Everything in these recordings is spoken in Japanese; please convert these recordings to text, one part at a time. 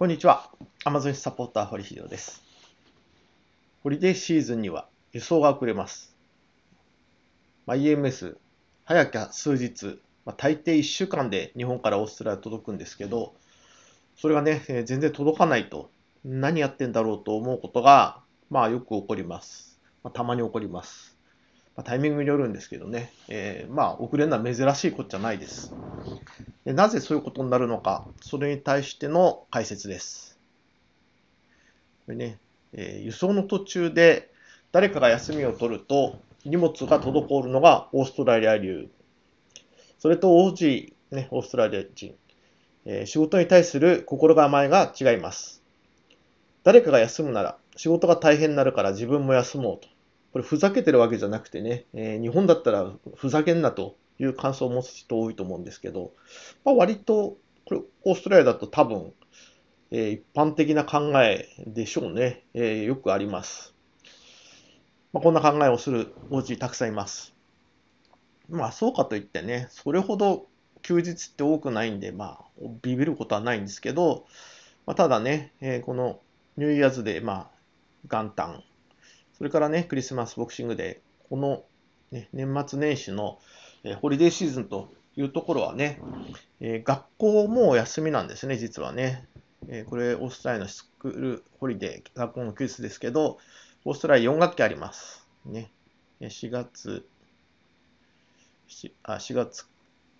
こんにちは。アマゾンサポーター、堀秀夫です。ホリデーシーズンには輸送が遅れます。まあ、EMS、早きゃ数日、まあ、大抵1週間で日本からオーストラリア届くんですけど、それがね、えー、全然届かないと、何やってんだろうと思うことが、まあよく起こります。まあ、たまに起こります。まあ、タイミングによるんですけどね、えー、まあ遅れるのは珍しいことじゃないです。なぜそういうことになるのか、それに対しての解説です。これね、えー、輸送の途中で誰かが休みを取ると荷物が滞るのがオーストラリア流。それと王子、ね、オーストラリア人、えー、仕事に対する心構えが違います。誰かが休むなら仕事が大変になるから自分も休もうと。これふざけてるわけじゃなくてね、えー、日本だったらふざけんなという感想を持つ人多いと思うんですけど、まあ、割とこれオーストラリアだと多分、えー、一般的な考えでしょうね、えー、よくあります、まあ、こんな考えをするおうちたくさんいますまあそうかといってねそれほど休日って多くないんでまあビビることはないんですけど、まあ、ただね、えー、このニューイヤーズでまあ元旦それからねクリスマスボクシングでこの、ね、年末年始のえホリデーシーズンというところはね、え学校も休みなんですね、実はね。えこれ、オーストラリアのスクールホリデー、学校の休日ですけど、オーストラリア4学期あります。ね、4月、4, あ4月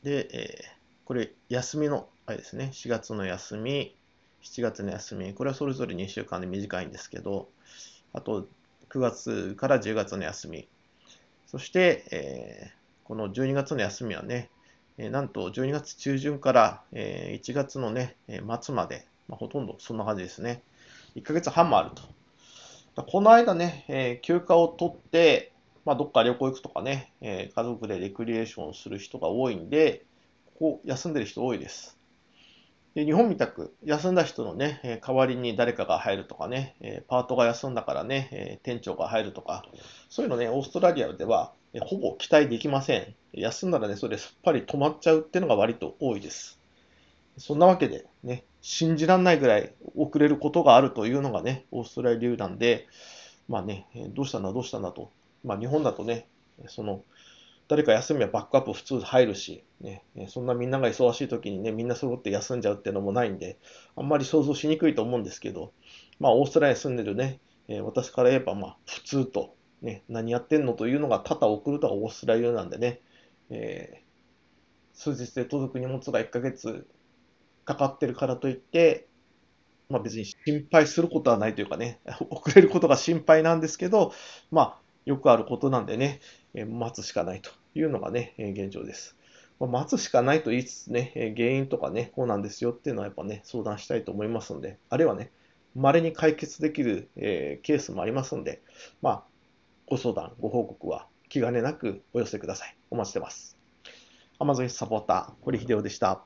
で、えー、これ、休みの、あれですね、4月の休み、7月の休み、これはそれぞれ2週間で短いんですけど、あと9月から10月の休み、そして、えこの12月の休みはね、えなんと12月中旬から、え1月のね、末まで、まあ、ほとんどそんな感じですね。1ヶ月半もあると。この間ね、え休暇を取って、まあ、どっか旅行行くとかね、え家族でレクリエーションする人が多いんで、ここ休んでる人多いです。で日本みたく休んだ人のね、代わりに誰かが入るとかね、パートが休んだからね、店長が入るとか、そういうのね、オーストラリアではほぼ期待できません。休んだらね、それすっぱり止まっちゃうっていうのが割と多いです。そんなわけで、ね、信じらんないぐらい遅れることがあるというのがね、オーストラリア流なんで、まあね、どうしたんだ、どうしたんだと。まあ日本だとね、その、誰か休みはバックアップ普通入るし、ね、そんなみんなが忙しい時にね、みんな揃って休んじゃうっていうのもないんで、あんまり想像しにくいと思うんですけど、まあ、オーストラリアに住んでるね、え私から言えば、まあ、普通と、ね、何やってんのというのが多々送るとがオーストラリアなんでね、えー、数日で届く荷物が1ヶ月かかってるからといって、まあ、別に心配することはないというかね、遅れることが心配なんですけど、まあ、よくあることなんでね、待つしかないというのがね、え現状です。まあ、待つしかないと言いつつね、え原因とかね、こうなんですよっていうのはやっぱね、相談したいと思いますので、あるいはね、稀に解決できる、えケースもありますので、まあ、ご相談、ご報告は気兼ねなくお寄せください。お待ちしてます。Amazon サポーター、堀秀夫でした。